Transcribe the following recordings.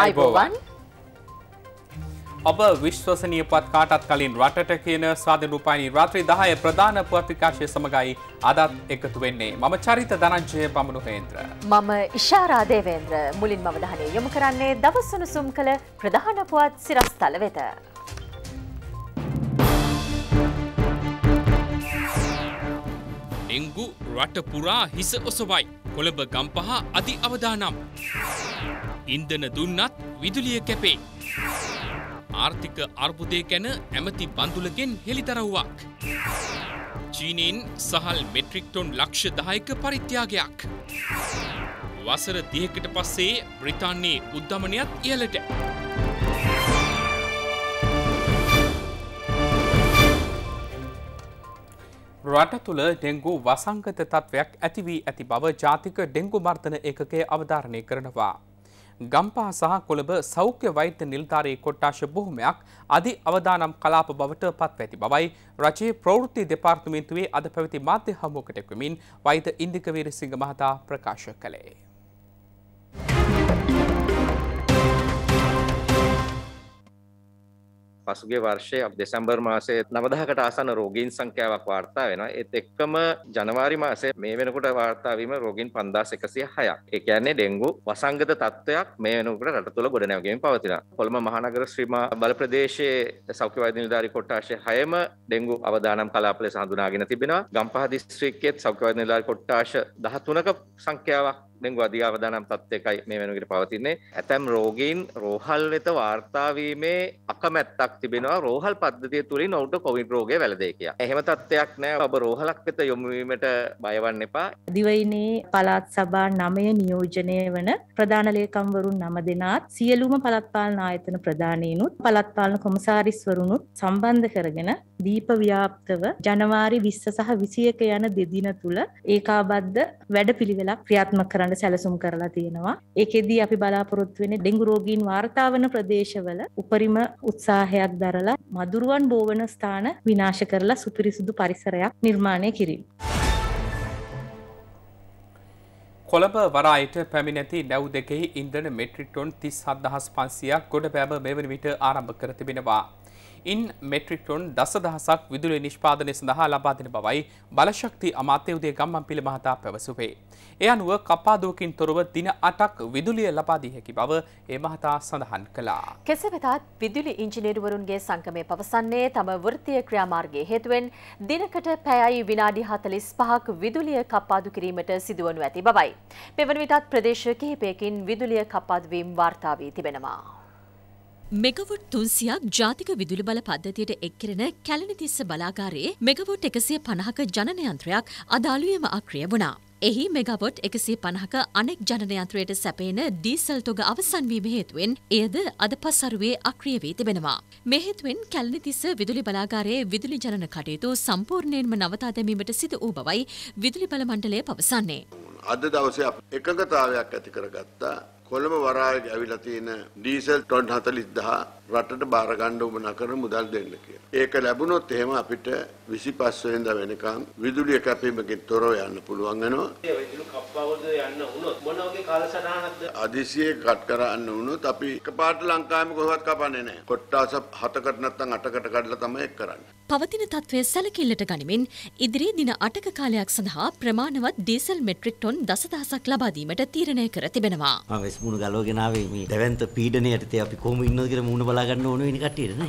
අයිබෝවන් ඔබ විශ්වසනය පත් කාටත් කලින් රටට කියන සාධ රුපානි රාත්‍රී දහය ප්‍රධාන පුවත්විකාශය සමඟයි අදත් එකතු වෙන්නේ මම චරිත දනංජය පමණු හේන්ද්‍ර. මම ඉශාරාදේවේන්ද්‍ර මුලින් මවධනය යොමු කරන්නේ දවස්සුනුසුම් කළ ප්‍රධාන පුවත් සිරස්තල වෙත. ඩෙංගු රට පුරා හිස ඔසවයි කොළඹ ගම්පහ අධි අවදානම්. ඉන්දන දුන්නත් විදුලිය කැපේ. ආර්ථික අර්බුදය ගැන ඇමති බඳුලගෙන් හෙළිතරව්වක්. චීනීන් සහල් මෙට්‍රික්ටොන් ලක්ෂ දායක පරිත්‍යාගයක්. වසර දියකට පස්සේ බ්‍රිතාන්නේ උද්ධමනයත් ඉහලට. රට තුළ ඩෙංගු වසංගත තත්ත්වයක් ඇතිවී ඇති බව ජාතික ඩෙංගු මර්ධන එකකේ අවධාරණය කරනවා. ගම්පහ සහ කොළඹ සෞඛ්‍ය වෛද්‍ය නිලධාරී කොට්ටාශ බොහොමයක් අධි අවදානම් කලාප බවට පත් ඇති බවයි රජයේ ප්‍රවෘත්ති දෙපාර්තමේන්තුවේ අද පැවති මාධ්‍ය හමුවකට එක්වමින් වෛද්‍ය ඉන්දිකවීරසිංහ මහතා ප්‍රකාශ කළේ. පසුගේ වර්ෂය දෙසැම්බර් මාසේ නවදහකට ආසන රෝගීන් සංඛ්‍යාවක් වාර්තා වෙන ඒත් එක්කම ජනවාරි මාසේ මේ වෙනකොට වාර්තාාවීම රෝගින් පන්දස් එකසිය හයක් එකන්නේ ඩෙංගු වසංගත තත්ත්වයක් මේ වෙනකට රට තුළ ගොඩනැවගේම පවතින කොළම මහනගර ශ්‍රීම බල ප්‍රදේශයේ සෞඛ්‍යවද නිධාරි කොට්ටාශය හයම ඩෙංගු අවධානම් කලාපලේ සඳුනාගෙන තිබෙන ගම්පහ දිස්ත්‍රිකෙත් සෞඛ්‍යවද නිධාරි කොට්ටාශ දහතුනක සංඛ්‍යාවක් ඩෙංගු අධිආවදානම් තත්ත්වයකයි මේ වෙනකට පවතින්නේ. ඇතැම් රෝගීන් රෝහල් වෙත වාර්තාවීමේ අකමැත්තක් තිබෙනවා රෝහල් පද්ධතිය තුළින් ඔවුට කොවිඩ් රෝගය වැළදේ කිය. එහෙම තත්ත්වයක් නෑ ඔබ රෝහලක් වෙත යොමුවීමට බයවන්න එපා. දිවයිනේ පළාත් සභා නමය නියෝජනය වන ප්‍රධාන ලේකම්වරුන් නම දෙනාත් සියලුම පළත්පාලන ආයතන ප්‍රධානීනුත් පළත්පාලන කොමසාරිස්වරුණුත් සම්බන්ධ කරගෙන දීප ව්‍යාප්තව ජනවාරි විස්ස සහ විසියක යන දෙදින තුළ ඒකාබද්ධ වැඩ පිළිවෙලක් ක්‍රියාත්ම කරන කරන්න සැලසුම් කරලා තියෙනවා ඒකෙදී අපි බලාපොරොත්තු වෙන ඩෙංගු රෝගීන් වාර්තාාවන ප්‍රදේශවල උපරිම උත්සාහයක් දරලා මදුරුවන් බෝවන ස්ථාන විනාශ කරලා සුපිරිසුදු පරිසරයක් නිර්මාණය කිරීම. කොළඹ වරායට පැමිණැති නැව් දෙකෙහි ඉන්දන මෙට්‍රිටොන් තිස් හදහස් පන්සියක් ගොඩ පැබ මෙවන විට ආරම්භ කර තිබෙනවා. ඉන් මෙට්‍රිටොන් දස දහසක් විදුලි නිෂ්පාදනය සඳහා ලබාදෙන බවයි බලශක්ති අමාත්‍ය උදේ ගම්මන් පිළ මහතා පැවසුවේ. ඒ අනුව කපාදුවකින් තොරව දින අටක් විදුලිය ලබාදී හැකි බව ඒ මහතා සඳහන් කළා. කෙසේ වෙතත් විදුලි ඉංජිනේරුවරුන්ගේ සංගමය පවසන්නේ තම වෘත්තීය ක්‍රියාමාර්ගයේ හේතුවෙන් දිනකට පැයයි විනාඩි 45ක් විදුලිය කපාදු කිරීමට සිදුවනු ඇති බවයි. මෙවන විටත් ප්‍රදේශ කිහිපයකින් විදුලිය කපාදුවීම් වාර්තා වී තිබෙනවා. මෙගවොට් තුන්සියක් ජාතික විදුලි බල පද්ධතියට එක්කරෙන කැලනිතිස්ස බලාගාරයේ මෙගවොට් එකසිය පණහක ජනයන්ත්‍රයක් අදාළුවම අක්‍රිය වුණා. එහි මෙගවොට් එකසේ පණහක අනෙක් ජනයන්ත්‍රයට සැපේන ඩීසල් තොග අවසන්වීම හේතුවෙන් එයද අද පසරුවේ අක්‍රිය වී තිබෙනවා. මෙහෙතුවෙන් කැලනිතිස්ස විදුලි බලාගාරයේ විදුලි ජනන කටයුතු සම්පූර්ණයෙන්ම නවතා දැමීමට සිදු වූ බවයි විදුලි බල මණ්ඩලය පවසන්නේ. අද දවසේ එකඟතාවයක් ඇති කරගත්තා කොළඹ වරායට ඇවිල්ලා තියෙන ඩීසල් ටොන් 40000 රටට බාර ගන්න උවමනා කරන මුදල් දෙන්න කියලා. ඒක ලැබුණොත් එහෙම අපිට 25 වෙනිදා වෙනකන් විදුලිය කැපීමකින් තොරව යන්න පුළුවන් වෙනවා. ඒ විදුලි කප්පවද යන්න වුණොත් මොන වගේ කාලසටහනක්ද? අදිසියේ කට් කරන්න වුණොත් අපි එකපාරට ලංකාවෙම කොහොමවත් කපන්නේ නැහැ. කොට්ටාස 7කට නැත්නම් 8කට කඩලා තමයි ඒක කරන්නේ. පවතින තත්ත්වය සැලකිල්ලට ගනිමින් ඉදිරි දින 8ක කාලයක් සඳහා ප්‍රමාණවත් ඩීසල් මෙට්‍රික් ටොන් දසදහසක් ලබා දීමට තීරණය කර තිබෙනවා. මුණ ගලෝගෙනාවේ මේ දැවන්ත පීඩනයටතේ අපි කොම ඉන්න කර මුණ බලාගන්න ඕන නිකටන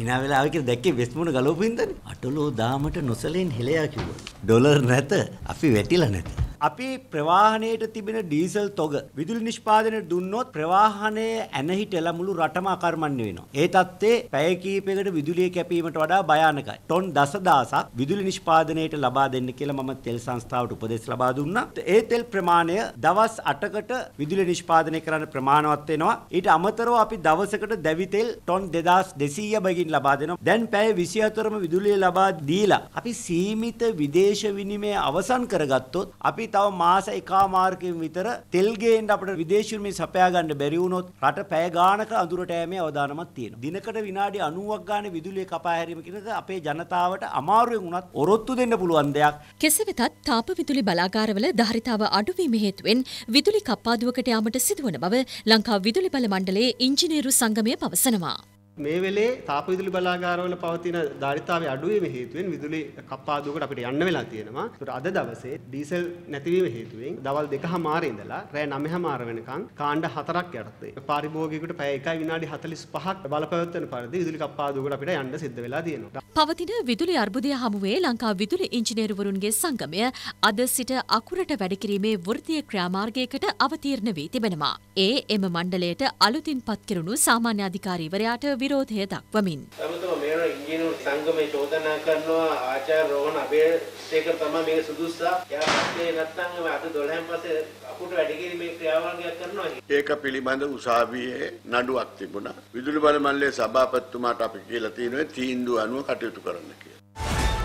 හිනාවෙලාක දැක්කේ වෙස්මුණ ගලෝපින්දන අටලෝ දාමට නොසලෙන් හෙළයා කිව. ඩොලර් නැත අපි වැටිලා නැත. අපේ ප්‍රවාහණයට තිබෙන ඩීසල් තොග විදුලි නිෂ්පාදනයට දුන්නොත් ප්‍රවාහණය ඇනහිටලා මුළු රටම අකර්මණ්‍ය වෙනවා. ඒ தත්තේ පැය කිහිපයකට විදුලිය කැපීමට වඩා භයානකයි. ටොන් දසදහසක් විදුලි නිෂ්පාදනයට ලබා දෙන්න කියලා මම තෙල් සංස්ථාවට උපදෙස් ලබා දුන්නා. ඒ තෙල් ප්‍රමාණය දවස් 8කට විදුලි නිෂ්පාදනය කරන්න ප්‍රමාණවත් වෙනවා. ඊට අමතරව අපි දවසකට දැවි තෙල් ටොන් 2200 බගින් ලබා දෙනවා. දැන් පැය 24ම විදුලිය ලබා දීලා අපි සීමිත විදේශ විනිමය අවසන් කරගත්තොත් අපි අපි තව මාස එකමාර්කයෙන් විතර තෙල් ගේන්න අපිට විදේශ උරුමය සපයා ගන්න බැරි වුණොත් රට පැය ගානක අඳුරට යෑමේ අවදානමක් තියෙනවා. දිනකට විනාඩි 90ක් ගානේ විදුලිය කපා හැරීම කියනක අපේ ජනතාවට අමාරුවෙන් වුණත් ඔරොත්තු දෙන්න පුළුවන් දෙයක්. කෙසේ වෙතත් තාප විදුලි බලාගාරවල ධාරිතාව අඩුවීම හේතුවෙන් විදුලි කප්පාදුවකට යාමට සිදුවන බව ලංකා විදුලි බල මණ්ඩලයේ ඉංජිනේරු සංගමය පවසනවා. මේ වෙලේ තාප විදුලි බලාගාරවල පවතින ධාරිතාවේ අඩුවීම හේතුවෙන් විදුලි කප්පාදුවකට අපිට යන්න වෙලා තියෙනවා. ඒකට අද දවසේ ඩීසල් නැතිවීම හේතුවෙන් දවල් 2:00 ඉඳලා රෑ 9:00 වෙනකන් කාණ්ඩ හතරක් යටතේ පාරිභෝගිකයට පැය 1 විනාඩි 45ක් බලපෑම් පරිදි විදුලි කප්පාදුවකට අපිට යන්න සිද්ධ වෙලා තියෙනවා. පවතින විදුලි අර්බුදය හමුවේ ලංකා විදුලි ඉංජිනේරුවරුන්ගේ සංගමය අද සිට අකුරට වැඩකිරීමේ වෘත්තීය ක්‍රියාමාර්ගයකට අවතීර්ණ වී තිබෙනවා. ඒ එම මණ්ඩලයට අලුතින් පත්කිරුණු සාමාන්‍ය අධිකාරීවරයාට විරෝධය දක්වමින්. ඇමතුම මේවන ඉංජිනු සංගමය චෝදනා කරනවා ආචාර රෝහණ අභේසේකර තමයි මේක සුදුස්සා. යාපත්තේ නැත්නම් අද 12න් පස්සේ අකුට වැඩිකිරීමේ මේ ක්‍රියාවලියක් කරනවා. ඒක පිළිබඳ උසාවියේ නඩුවක් තිබුණා. විදුලි බල මණ්ඩලයේ සභාපතිතුමාට අපි කියලා තියෙනවා තීන්දුව අනුව කටයුතු කරන්න කියලා.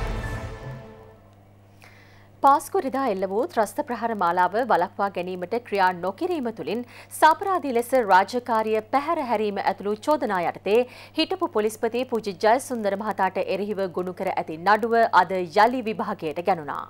පාස්කුරදා එල්ල වූ ත්‍රස්ත ප්‍රහර මාලාව වලක්වා ගැනීමට ක්‍රියා නොකිරීම තුළින් සාපරාධී ලෙස රාජකාරිය පැහැර හැරීම ඇතුළු චෝදනා යටතේ හිටපු පොලිස්පති පූජි ජයසුන්දර මහතාට එරෙහිව ගොුණු කර ඇති නඩුව අද යළි විභාගයට ගැනුණා.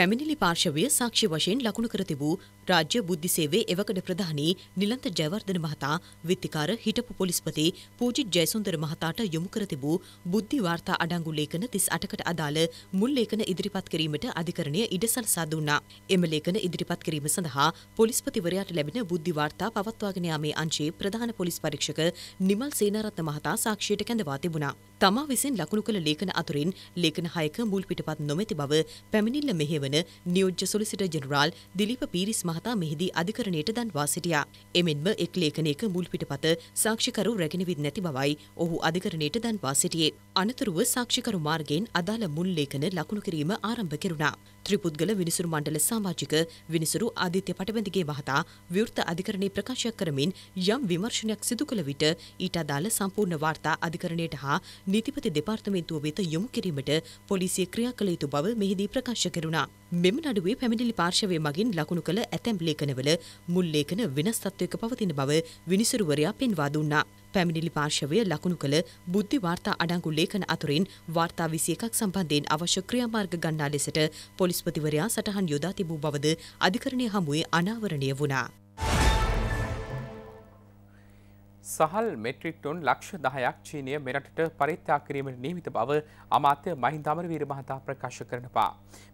පැමිණිලි පාර්ශවය සාක්ෂි වශයෙන් ලකුණු කර තිබූ රාජ්‍ය බුද්ධි සේවේ එවකඩ ප්‍රධානී නිලන්ත ජයවර්ධන මහතා විත්තිකාර හිටපු පොලිස්පති පූජිත් ජයසුන්දර මහතාට යොමු කර තිබූ බුද්ධි වාර්තා අඩංගු ලේඛන 38කට අදාළ මුල් ලේඛන ඉදිරිපත් කිරීමට අධිකරණය ඉඩ සලසා දුන්නා. එම ලේඛන ඉදිරිපත් කිරීම සඳහා පොලිස්පතිවරයාට ලැබෙන බුද්ධි වාර්තා පවත්වාගෙන යාමේ අංශයේ ප්‍රධාන පොලිස් පරීක්ෂක නිමල් සේනාරත්න මහතා සාක්ෂියට කැඳවා තිබුණා. තමා විසින් ලකුණු කළ ලේඛන අතුරින් ලේඛන 6ක මුල් පිටපත් නොමැති බව පැමිණිල්ල මෙහෙවන නියෝජ්‍ය සොලිසිටර් ජෙනරාල් දිලීප පීරිස් මහ මහතා මෙහිදී අධිකරණයට දන්වා සිටියා. එමෙන්ම එක් ලේඛනයක මුල් පිටපත සාක්ෂිකරු රැගෙනවිත් නැති බවයි ඔහු අධිකරණයට දන්වා සිටියේ. අනතුරුව සාක්ෂිකරු මාර්ගයෙන් අදාළ මුල් ලේඛන ලකුණු කිරීම ආරම්භ කෙරුණා. ත්‍රිපුද්ගල විනිසුරු මණ්ඩල සමාජික විනිසුරු ආදිත්‍ය පටබැඳගේ මහතා විවෘත අධිකරණේ ප්‍රකාශ කරමින් යම් විමර්ශනයක් සිදු කළ විට ඊට අදාළ සම්පූර්ණ වාර්තා අධිකරණයට හා නීතිපති දෙපාර්තමේන්තුව වෙත යොමු කිරීමට පොලිසිය ක්‍රියා කළ යුතු බව මෙහිදී ප්‍රකාශ කෙරුණා. මෙම නඩුවේ පැමිණිලි පාර්ශවය මගින් ලකුණු කළ ඇතැම් ලේඛනවල මුල් ලේඛන වෙනස් තත්ත්වයක පවතින බව විනිසුරුවරයා පෙන්වා දුන්නා. පැමිණිලි පාර්ශවය ලකුණු කළ බුද්ධි වාර්තා අඩංගු ලේඛන අතුරින් වාර්තා විසි එකක් සම්බන්ධයෙන් අවශ්‍ය ක්‍රියාමාර්ග ගන්නා ලෙසට පොලිස්පතිවරයා සටහන් යොදා තිබූ බවද අධිකරණය හමුවේ අනාවරණය වුණා. සහල් මෙට්‍රික්ටොන් ලක්ෂ දහයක් චීනය මෙරටට පරිත්තා කිරීමට නීමිත බව අමාත්‍ය මහින්දමරවීර මහතා ප්‍රකාශ කරනවා.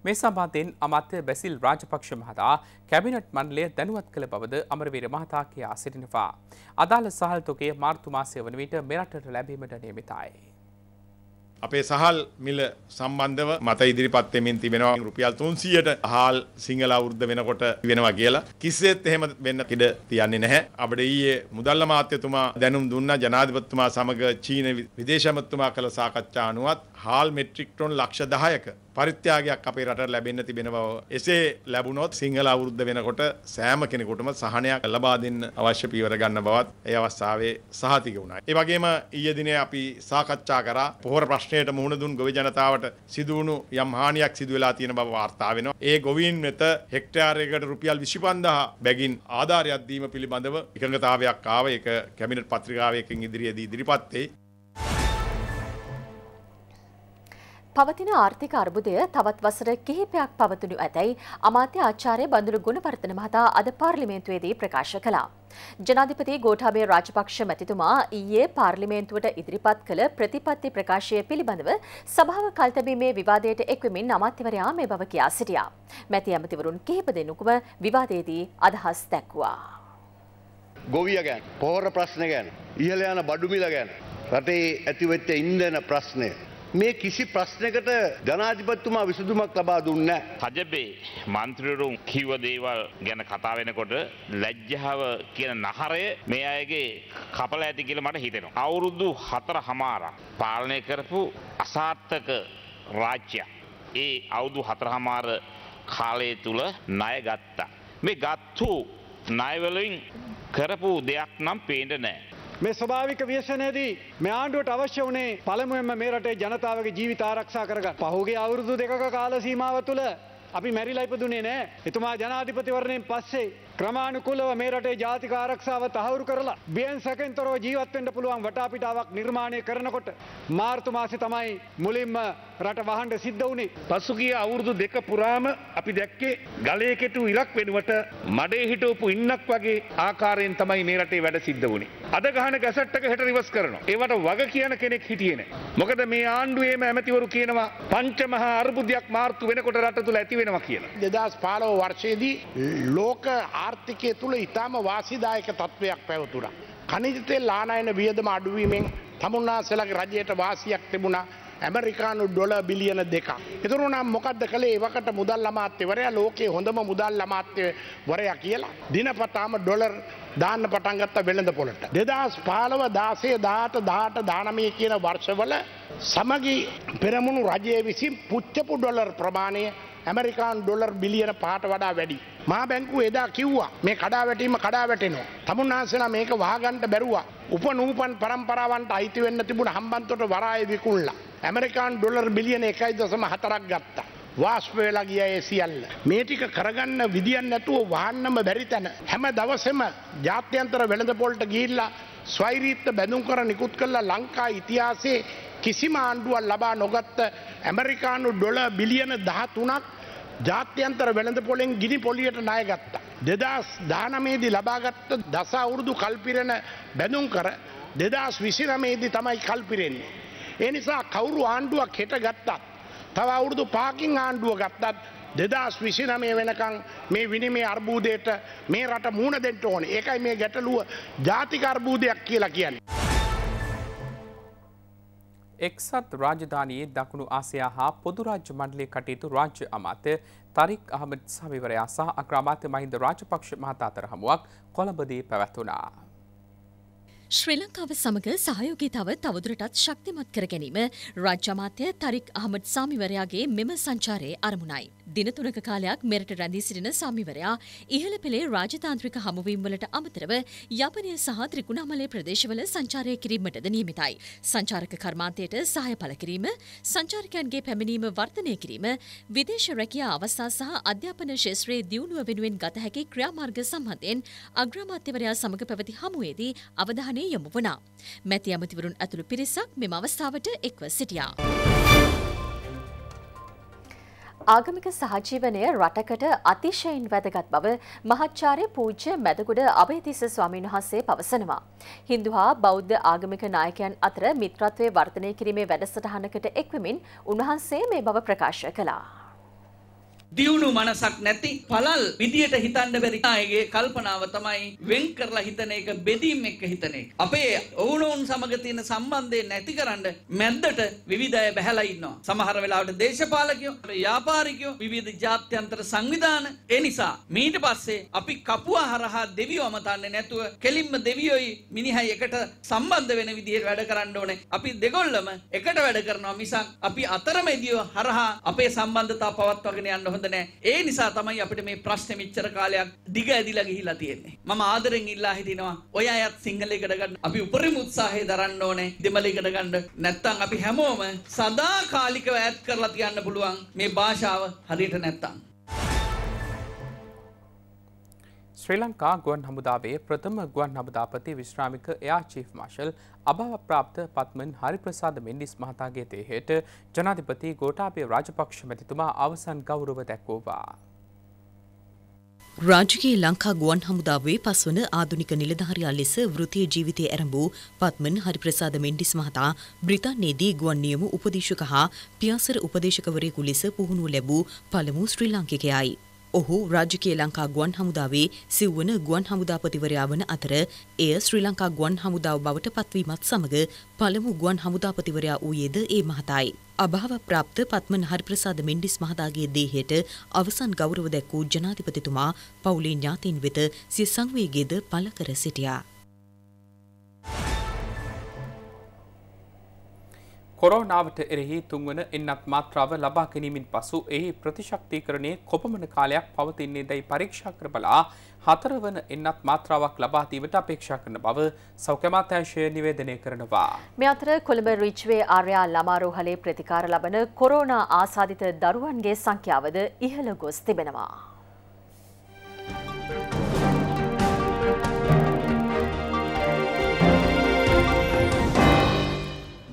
මේ සම්බන්ධයෙන් අමාත්‍ය බැසිල් රාජපක්ෂ මහතා කැබිනට් මණ්ඩලය දැනුවත් කළ බවද අමරවීර මහතා කියා සිටිනවා. අදාළ සහල් තොගේ මාර්තු මාසය වන විට මෙරටට ලැබීමට නියමිතයි. අපේ සහල් මිල සම්බන්ධව මත ඉදිරිපත් වෙමින් තිබෙනවා රුපියල් 300ට හාල් සිංහල අවුරුද්ද වෙනකොට වෙනවා කියලා. කිසිසේත් එහෙම වෙන්න ඉඩ තියන්නේ නැහැ. අපිට ඊයේ මුදල් අමාත්‍යතුමා දැනුම් දුන්නා ජනාධිපතිතුමා සමග චීන විදේශ අමාත්‍යතුමා කළ සාකච්ඡා අනුවත් හාල් මෙට්‍රික් ටොන් ලක්ෂ 10ක පරිත්‍යාගයක් අපේ රටට ලැබෙන්න තිබෙන බව එසේ ලැබුණොත් සිංහල අවුරුද්ද වෙනකොට සෑම කෙනෙකුටම සහනයක් ලබා දෙන්න අවශ්‍ය පියවර ගන්න බවත් ඒ අවස්ථාවේ සහතික වුණා. ඒ වගේම ඊයේ දිනේ අපි සාකච්ඡා කරා පොහොර ප්‍රශ්නයට මුහුණ දුන් ගොවි ජනතාවට සිදු වුණු යම් හානියක් සිදු වෙලා තියෙන බව වාර්තා වෙනවා. ඒ ගොවීන් වෙත හෙක්ටයාරයකට රුපියල් 25000 බැගින් ආධාරයක් දීම පිළිබඳව එකඟතාවයක් ආව. ඒක කැබිනට් පත්‍රිකාවයකින් ඉදිරියේදී ඉදිරිපත් වෙයි. පවතින ආර්ථික අර්බුදය තවත් වසර කිහිපයක් පවතුණු ඇතැයි අමාත්‍ය ආචාර්ය බඳුරු ගුණවර්ධන මහතා අද පාර්ලිමේන්තුවේදී ප්‍රකාශ කළා. ජනාධිපති ගෝඨාභය රාජපක්ෂ මැතිතුමා ඊයේ පාර්ලිමේන්තුවට ඉදිරිපත් කළ ප්‍රතිපත්ති ප්‍රකාශය පිළිබඳව සභාව කල්තැබීමේ විවාදයට එක්වමින් අමාත්‍යවරයා මේ බව කියා සිටියා. මැති ඇමතිවරුන් කිහිප දෙනෙකුම විවාදයේදී අදහස් දැක්වා. ගොවිය ගැන, පොහොර ප්‍රශ්න ගැන, ඉහළ යන බඩු මිල ගැන, රටේ ඇතිවෙච්ච ඉන්ධන ප්‍රශ්නය මේ කිසි ප්‍රශ්නකට ජනාධිපත්තුමා විසඳුමක් ලබා දුන්න. හජබේ මන්ත්‍රවරුන් කිව දේවල් ගැන කතා වෙනකොට ලැජ්ජාව කියන නහරය මේ අයගේ කපල ඇති කියලා මට හිතෙනවා. අවුරුදු හතර හමාරක් පාලනය කරපු අසාර්ථක රාජ්‍යයක්. ඒ අවුරුදු හතර හමාර කාලය තුල ණය ගත්තා. මේ ගත්තු ණයවලින් කරපු දෙයක් නම් පේන්න නෑ. මේ ස්වභාවික ව්‍යසනයේදී මේ ආණ්ඩුවට අවශ්‍ය වුණේ පළමුවෙන්ම මේ රටේ ජනතාවගේ ජීවිත ආරක්ෂා කරගන්න. පහුගිය අවුරුදු දෙකක කාල සීමාව තුළ අපි මැරිලා ඉපදුනේ නෑ. එතුමා ජනාධිපතිවරණයෙන් පස්සේ ක්‍රමාණුකුලව මේ රටේ ජාතික ආරක්ෂාව තහවුරු කරලා බියෙන් සැකෙන්තරෝ ජීවත්වෙන්ට පුළුවන් වටාපිටාවක් නිර්මාණය කරනකොට මාර්තු මාසි තමයි මුලින්ම රට වහන්ඩ සිද්ධ වුණේ. පසුගිය අවුරුදු දෙක පුරාම අපි දැක්කේ ගලේ කෙටු ඉලක් වෙනුවට මඩේ හිටවපු ඉන්නක් වගේ ආකාරයෙන් තමයි මේ රටේ වැඩ සිද්ධ වුණේ. අද ගහන ගැසට්ටක හෙට රිවස් කරනවා. ඒවට වග කියන කෙනෙක් හිටියන. මොකද මේ ආණ්ඩුවේම ඇමතිවරු කියනවා පංචමහා අර්බුදයක් මාර්තු වෙනකොට රට තුළ ඇති වෙනවා කියලා. දෙදස් පාලෝ වර්ෂයේදී ලෝක ආ ආර්ථිකය තුළ ඉතාම වාසිදායක තත්ත්වයක් පැවතුනා. කනිජතෙල් ආනායන වියදම අඩුවීමෙන් තමුන්නාසලගේ රජයට වාසියක් තිබුණා ඇමරිකානු ඩොල බිලියන දෙක. එතුරු නම් මොකක්ද කළේ ඒවකට මුදල් අමාත්‍යවරයා ලෝකයේ හොඳම මුදල් අමාත්‍යවරයා කියලා. දිනපතාම ඩොලර් දාන්න පටන්ගත්ත වෙළඳ පොලට. දෙදස් පාලව දාසේ දාට දාට දානමය කියන වර්ෂවල සමගි පෙරමුණු රජය විසින් පුච්චපු ඩොලර් ප්‍රමාණය ඇමරිකාන් ඩොලර් බිලියන පහට වඩා වැඩි. මා බැංකු එදා කිව්වා මේ කඩාවැටීම කඩාවැටෙනවා. තමුන්නාසලා මේක වහගන්ට බැරුවා. උපනූපන් පරම්පරාවන්ට අයිති වෙන්න තිබුණ හම්බන්තොට වරාය විකුණලා. ඇමරිකාන් ඩොලර් බිලියන 1.4ක් ගත්තා. වාස්ප වෙලා ගිය ඒ සියල්ල. මේ ටික කරගන්න විදියක් නැතුව වහන්නම බැරි තැන. හැම දවසෙම ජාත්‍යන්තර වෙළඳපොළට ගිහිල්ලා ස්වෛරීත්ත බැඳුම් කර නිකුත් කල්ල ලංකා ඉතිහාසේ කිසිම ආණ්ඩුවල් ලබා නොගත්ත ඇමරිකානු ඩොල බිලියන දහතුනක් ජාත්‍යන්තර වෙළඳ පොලෙන් ගිනි පොලියට නායගත්තා. දෙදස් දානමේදී ලබාගත්ත දස අවුරුදු කල්පිරෙන බැඳුම් කර දෙදස් විසිනමේදී තමයි කල්පිරෙන්නේ. ඒ නිසා කවුරු ආණ්ඩුවක් හෙට ගත්තත්. තව අවුරුදු පාකින් ආණ්ඩුව ගත්තත් දෙදස් විසින මේ වෙනකං මේ විනිමේ අර්බූදයට මේ රට මූුණ දෙෙන්ට ඕන ඒකයි මේ ගැටලුව ජාතිකර්බූදයක් කියලා කියන්නේ. එක්සත් රාජධානයේ දකුණු ආසියා හා පොදුරාජ්‍ය මණ්ඩලේ කටයුතු රාජ්‍ය අමාත්‍ය තරික් අහමද සවිවරයා සහ අක්‍රාමාත්‍ය මහින්ද රාජපක්ෂ මහතාතර හමුවක් කොළඹදී පැවැත්වුණා. ශ්‍රී ලංකාව සමඟ සහයෝගීතාව තවදුරටත් ශක්තිමත් කර ගැනීම රාජ්‍යමාත්‍ය තරික් අහමඩ් සාමිවරයාගේ මෙම සංචාරයේ අරමුණයි. දින තුනක කාලයක් මෙරට රැඳී සිටින සමිවරයා ඉහළ පෙළේ රාජතාන්ත්‍රික හමුවීම්වලට අමතරව යපනය සහ ත්‍රිකුණාමලේ ප්‍රදේශවල සංචාරය කිරීමටද නියමිතයි. සංචාරක කර්මාන්තයට සහය පළ කිරීම, සංචාරකයන්ගේ පැමිණීම වර්ධනය කිරීම, විදේශ රැකියා අවස්ථා සහ අධ්‍යාපන ශේත්‍රයේ දියුණුව වෙනුවෙන් ගත හැකි ක්‍රියාමාර්ග සම්බන්ධයෙන් අග්‍රාමාත්‍යවරයා සමග පැවති හමුවේදී අවධානය යොමු වුණා. මැති ඇමතිවරුන් ඇතුළු පිරිසක් මෙම අවස්ථාවට එක්ව සිටියා. ආගමික සහජීවනය රටකට අතිශයින් වැදගත් බව මහච්චාර්ය පූජ්‍ය මැදකුඩ අභයතිස්ස ස්වාමීන් වහන්සේ පවසනවා. හින්දු හා බෞද්ධ ආගමික නායකයන් අතර මිත්‍රත්වය වර්ධනය කිරීමේ වැඩසටහනකට එක්වමින් උන්වහන්සේ මේ බව ප්‍රකාශ කළා. දියුණු මනසක් නැති පළල් විදියට හිතන්න බැරි අයගේ කල්පනාව තමයි වෙන් කරලා හිතන එක බෙදීම් එක්ක හිතන එක. අපේ ඔවුනොවුන් සමග තියෙන සම්බන්ධය නැතිකරන්න මැද්දට විවිධ අය බැහැලා ඉන්නවා. සමහර වෙලාවට දේශපාලකයෝ, ව්‍යාපාරිකයෝ, විවිධ ජාත්‍යන්තර සංවිධාන. ඒ නිසා මීට පස්සේ අපි කපුව හරහා දෙවියෝ අමතන්නේ නැතුව කෙලින්ම දෙවියොයි මිනිහයි එකට සම්බන්ධ වෙන විදිහට වැඩ කරන්න ඕනේ. අපි දෙගොල්ලම එකට වැඩ කරනවා මිසක් අපි අතරමැදියෝ හරහා අපේ සම්බන්ධතාව පවත්වාගෙන යන්න හොඳ නෑ. ඒ නිසා තමයි අපිට මේ ප්‍රශ්නේ මෙච්චර කාලයක් දිග ඇදිලා ගිහිලා තියෙන්නේ. මම ආදරෙන් ඉල්ලා හිටිනවා ඔය අයත් සිංහල ඉගෙන ගන්න. අපි උපරිම උත්සාහය දරන්න ඕනේ දෙමළ ඉගෙන ගන්න. නැත්තම් අපි හැමෝම සදාකාලිකව ඈත් කරලා තියන්න පුළුවන් මේ භාෂාව හරියට නැත්තම්. ශ්‍රී ලංකා ගුවන් හමුදාවේ ප්‍රථම ගුවන් හමුදාපති විශ්‍රාමික එයා චීෆ් මාශල් අභාවප්‍රාප්ත පත්මන් හරිප්‍රසාද මෙන්ඩිස් මහතාගේ දේහයට ජනාධිපති ගෝටාපය රාජපක්ෂ මැතිතුමා අවසන් ගෞරව දැක්වෝවා. රාජකයේ ලංකා ගුවන් හමුදාවේ පස්වන ආදුනික නිලධාරයා ලෙස වෘතිය ජීවිතය ඇරඹූ පත්මන් හරිප්‍රසාද මෙන්ඩිස් මහතා බ්‍රිතාන්නේදී ගුවන් නියම උපදේශක හා පියාසර උපදේශකවරයෙකු ලෙස පුහුණුව ලැබූ පළමු ශ්‍රී ලාංකිකයයි. ඔහු රාජ්‍ය කී ලංකා ගුවන් හමුදාවේ සිව්වන ගුවන් හමුදාපතිවරයා වන අතර එය ශ්‍රී ලංකා ගුවන් හමුදාව බවට පත්වීමත් සමග පළමු ගුවන් හමුදාපතිවරයා වූයේද ඒ මහතායි. අභාව ප්‍රාප්ත පත්මන් හරිප්‍රසාද මෙන්ඩිස් මහතාගේ දේහයට අවසන් ගෞරව දැක්වූ ජනාධිපතිතුමා පවුලේ ඥාතීන් වෙත සිය සංවේගයද පළ කර සිටියා. කොරෝනාවට එරෙහි තුන්වන එන්නත් මාත්‍රාව ලබා ගැනීමෙන් පසු එහි ප්‍රතිශක්තිකරණය කොපමණ කාලයක් පවතින්නේ දැයි පරීක්ෂා කර බලා හතරවන එන්නත් මාත්‍රාවක් ලබා දීමට අපේක්ෂා කරන බව සෞඛ්‍ය අමාත්‍යාංශය නිවේදනය කරනවා. මේ අතර කොළඹ රිච්වේ ආර්යා ළමාරෝහලේ ප්‍රතිකාර ලබන කොරෝනා ආසාදිත දරුවන්ගේ සංඛ්‍යාවද ඉහළ ගොස් තිබෙනවා.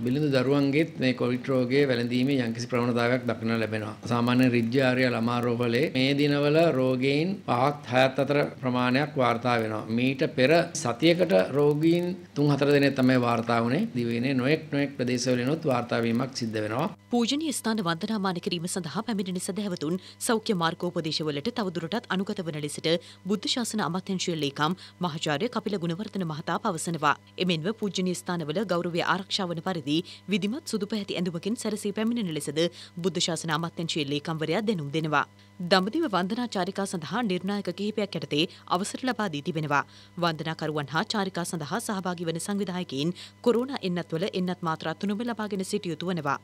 බිලිඳු දරුවන්ගේත් මේ කොවිඩ් රෝගයේ වැළඳීමේ යම්කිසි ප්‍රවණතාවයක් දක්නට ලැබෙනවා. සාමාන්‍ය රිජ්ජාර්ය ළමා රෝහලේ මේ දිනවල රෝගීන් 5ක් 6ක් අතර ප්‍රමාණයක් වාර්තා වෙනවා. මීට පෙර සතියකට රෝගීන් 3-4 දෙනෙක් තමයි වාර්තා වුනේ. දිවයිනේ නොඑක් නොඑක් ප්‍රදේශවලිනුත් වාර්තා වීමක් සිද්ධ වෙනවා. පූජනීය ස්ථාන වන්දනාමාන කිරීම සඳහා පැමිණෙන සදහැවතුන් සෞඛ්‍ය මාර්ගෝපදේශවලට තවදුරටත් අනුගත වන ලෙසට බුද්ධ ශාසන අමාත්‍යංශීය ලේකම් මහාචාර්ය කපිල ගුණවර්ධන මහතා පවසනවා. එමෙන්ව පූජනීය ස්ථානවල ගෞරවය ආරක්ෂා වන පරිදි සම්බන්ධී විධිමත් සුදු පැහැති ඇඳුමකින් සැරසී පැමිණෙන ලෙසද බුද්ධ ශාසන අමාත්‍යංශයේ ලේකම්වරයා දෙනුම් දෙනවා. දඹදිව වන්දනා චාරිකා සඳහා නිර්ණායක කිහිපයක් යටතේ අවසර ලබා දී තිබෙනවා. වන්දනාකරුවන් හා චාරිකා සඳහා සහභාගී වන සංවිධායකයින් කොරෝනා එන්නත්වල එන්නත් මාත්‍රා තුනම ලබාගෙන සිටිය යුතු වනවා.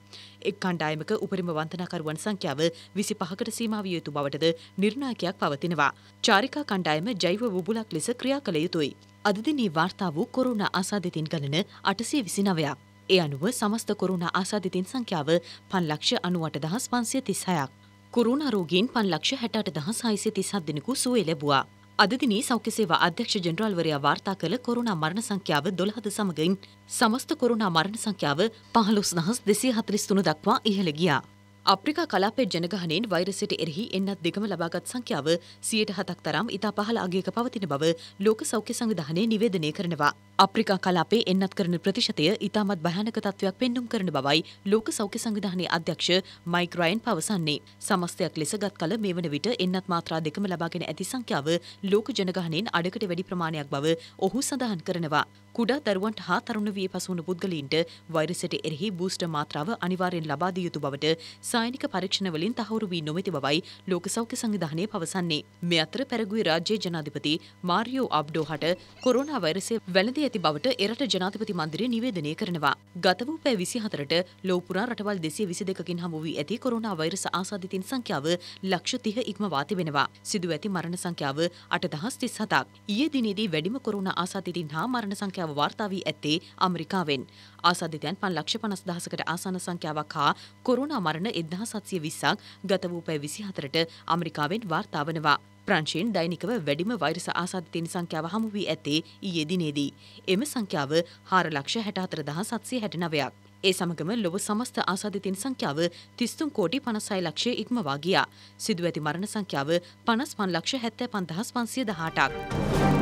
එක් කණ්ඩායමක උපරිම වන්දනාකරුවන් සංඛ්‍යාව 25කට සීමා විය යුතු බවටද නිර්ණායකයක් පවතිනවා. චාරිකා කණ්ඩායම ජෛව බුබුලක් ලෙස ක්‍රියා කළ යුතුයි. අද දිනේ වාර්තා වූ කොරෝනා ආසාදිතින් ගණන 829ක්. ඒ අනුව සමස්ත කොරුණ ආසාධිතින් සංඛ්‍යාව පන්ලක්ෂ අනුවට දහස් පන්සිය තිස්හයක්. කුරුණ රෝගීන් පන්ලක්ෂ හැටට දහස් හයිසි තිසත් දෙනෙකු සුවේ ලැබවා. අදදින සෞඛ්‍ය සේවා අධ්‍යක්ෂ ජෙනරල්වරයා වාර්තා කළ කොරුණා මරණ සංඛ්‍යාව දොළහද සමගින් සමස්ත කොරුණා මරණ සංඛ්‍යාව පහළොස් දහස් දෙසිය හතරිස් තුන දක්වා ඉහළ ගියා. අප්‍රිකා කලාපේ ජනගහනයෙන් වෛරසයට එරෙහි එන්නත් දෙකම ලබාගත් සංඛ්‍යාව සියයට හතක් තරම් ඉතා පහළ අගයක පවතින බව ලෝක සෞඛ්‍ය සංවිධානය නිවේදනය කරනවා. අප්‍රිකා කලාපේ එන්නත් කරන ප්‍රතිශතය ඉතාමත් භයානක තත්ත්වයක් පෙන්නුම් කරන බවයි ලෝක සෞඛ්‍ය සංවිධානයේ අධ්‍යක්ෂ මයික් රයන් පවසන්නේ. සමස්තයක් ලෙසගත් කල මේ වන විට එන්නත් මාත්‍රා දෙකම ලබාගෙන ඇති සංඛ්‍යාව ලෝක ජනගහනයෙන් අඩකට වැඩි ප්‍රමාණයක් බව ඔහු සඳහන් කරනවා. කුඩා දරුවන්ට හා තරුණ වී පසුවුණු පුද්ගලීන්ට වෛරසට එරෙහි බූස්ට මාත්‍රාව අනිවාර්යෙන් ලබා දිය යුතු බවට සායනික පරීක්ෂණවලින් තහවුරු වී නොමැති බවයි ලෝක සෞඛ්‍ය සංවිධානය පවසන්නේ. මේ අතර පැරගුවේ රාජ්‍ය ජනාධිපති මාරියෝ ආබ්ඩෝ හට කොරෝනා වෛරසය වැළඳී ඇති බවට එරට ජනාධිපති මන්දිරය නිවේදනය කරනවා. ගත වූ පැය 24ට ලෝපුරා රටවල් 222කින් හමු වී ඇති කොරෝනා වෛරස ආසාදිතින් සංඛ්‍යාව ලක්ෂ 30 ඉක්මවා තිබෙනවා. සිදු ඇති මරණ සංඛ්‍යාව 8037ක්. ඊයේ දිනේදී වැඩිම කොරෝනා ආසාදිතින් හා මරණ සංඛ්‍යාව සංඛ්‍යාව වාර්තා වී ඇත්තේ ඇමරිකාවෙන්. ආසාදිතයන් 5,50,000කට ආසන්න සංඛ්‍යාවක් හා කොරෝනා මරණ 1,720ක් ගත වූ පැය 24ට ඇමරිකාවෙන් වාර්තා වනවා. ප්‍රංශයෙන් දෛනිකව වැඩිම වෛරස ආසාධිතයින් සංඛ්‍යාව හමු වී ඇත්තේ ඊයේ දිනේදී. එම සංඛ්‍යාව 4,64,769ක්. ඒ සමගම ලොව සමස්ත ආසාධිතයින් සංඛ්‍යාව 33 කෝටි 56 ලක්ෂය ඉක්මවා ගියා. සිදු ඇති මරණ සංඛ්‍යාව 55,75,518ක්.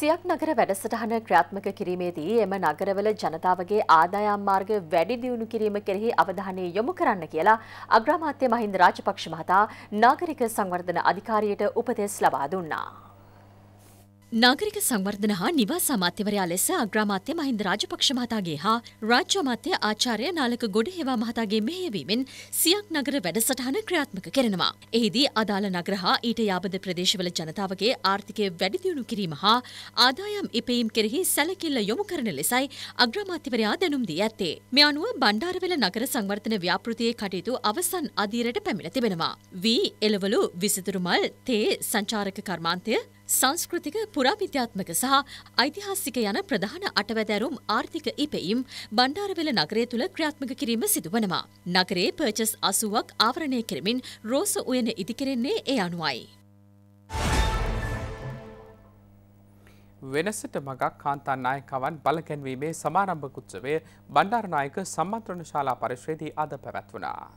සියක් නගර වැඩසටහන ක්‍රියාත්මක කිරීමේදී එම නගරවල ජනතාවගේ ආදායම් මාර්ග වැඩි දියුණු කිරීම කෙරෙහි අවධානය යොමු කරන්න කියලා අග්‍රාමාත්‍ය මහින්ද රාජපක්ෂ මහතා නාගරික සංවර්ධන අධිකාරියට උපදෙස් ලබා දුන්නා. නාගරික සංවර්ධන හා නිවාස අමාත්‍යවරයා ලෙස අග්‍රාමාත්‍ය මහින්ද රාජපක්ෂ මහතාගේ හා රාජ්‍ය අමාත්‍ය ආචාර්ය නාලක ගොඩහේවා මහතාගේ මෙහෙයවීමෙන් සියක් නගර වැඩසටහන ක්‍රියාත්මක කරනවා. එහිදී අදාළ නගර හා ඊට යාබද ප්‍රදේශවල ජනතාවගේ ආර්ථිකය වැඩි දියුණු කිරීම හා ආදායම් ඉපයීම් කෙරෙහි සැලකිල්ල යොමු කරන ලෙසයි අග්‍රාමාත්‍යවරයා දැනුම් දී ඇත්තේ. මේ අනුව බණ්ඩාරවෙල නගර සංවර්ධන ව්‍යාපෘතියේ කටයුතු අවසන් අදියරට පැමිණ තිබෙනවා. වී එළවලු විසිතුරුමල් තේ සංචාරක කර්මාන්තය සංස්කෘතික පුරාවිද්‍යාත්මක සහ ඓතිහාසික යන ප්‍රධාන අටවැදැරුම් ආර්ථික ඉපෙයිම් බණ්ඩාරවෙල නගරය තුළ ක්‍රියාත්මක කිරීම සිදුවනවා. නගරේ පර්චස් අසුවක් ආවරණය කරමින් රෝස උයන ඉදිකරෙන්නේ ඒ අනුවයි. වෙනසට මගක් කාන්තා නායකවන් බලකැන්වීමේ සමාරම්භකුත්සවය බණ්ඩාරනායක සම්මන්ත්‍රණ ශාලා පරිශ්‍රයේදී අද පැවැත්වනා.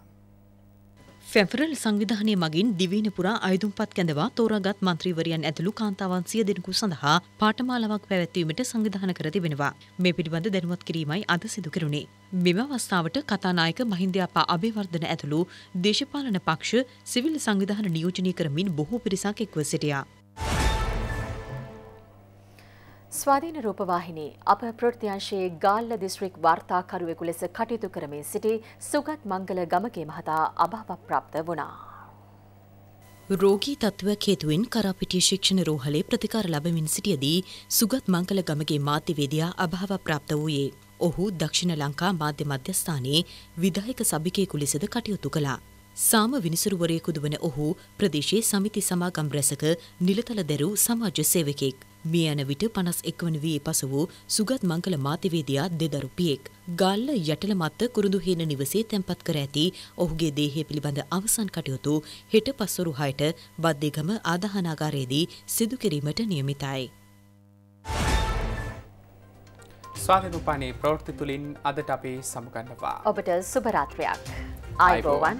ෆෙෆරල් සංවිධානය මගින් දිවීන පුරා අයුතුම්පත් කැඳවා තෝරාගත් මන්ත්‍රීවරයන් ඇතුළු කාන්තාවන් සිය දෙනෙකු සඳහා පාඨමාලාවක් පැවැත්වීමට සංවිධාන කර තිබෙනවා. මේ පිළිබඳ දැනුවත් කිරීමයි අද සිදු කෙරුණේ. මෙම අවස්ථාවට කතානායක මහින්දයාපා අභිවර්ධන ඇතුළු දේශපාලන පක්ෂ සිවිල් සංවිධාන නියෝජනය කරමින් බොහෝ පිරිසක් එක්ව සිටියා. ස්වාධීන රූපවාහිනී අප ප්‍රෘතිංශයේ ගාල්ල දිස්ත්‍රික් වාර්තාකරුවෙකු ලෙස කටයුතු කරමින් සිටි සුගත් මංගල ගමගේ මහතා අභාවප්‍රාප්ත වුණා. රෝගී තත්ත්වයක් හේතුවෙන් කරාපිටිය ශික්ෂණ රෝහලේ ප්‍රතිකාර ලැබමින් සිටියදී සුගත් මංගල ගමගේ මාධ්‍යවේදියා අභාවප්‍රාප්ත වූයේ. ඔහු දක්ෂිණ ලංකා මාධ්‍ය මධ්‍යස්ථානයේ විධායක සභිකයෙකු ලෙසද කටයුතු කළා. සාම විනිසුරුවරයෙකුද වන ඔහු ප්‍රදේශයේ සමිති සමාගම් රැසක නිලතල දැරූ සමාජ සේවකෙක්. මේ යන විට පනස් එක්වන වී පසු වූ සුගත් මංකල මාතිවේදයා දෙදරු පියෙක්. ගල්ල යටල මත්ත කුරුදු හේන නිවසේ තැන්පත් කර ඇති ඔහුගේ දේහය පිළිබඳ අවසන් කටයුතු හෙට පස්සොරු හයට බද්දේගම ආදහනාගාරයේදී සිදුකිරීමට නියමිතයි. ස්වාධනුපානේ ප්‍රවෘත්ති තුළින් අදට අපේ සමුගන්නවා. ඔබට සුභරාත්‍රයක්. ආයිබෝවන්.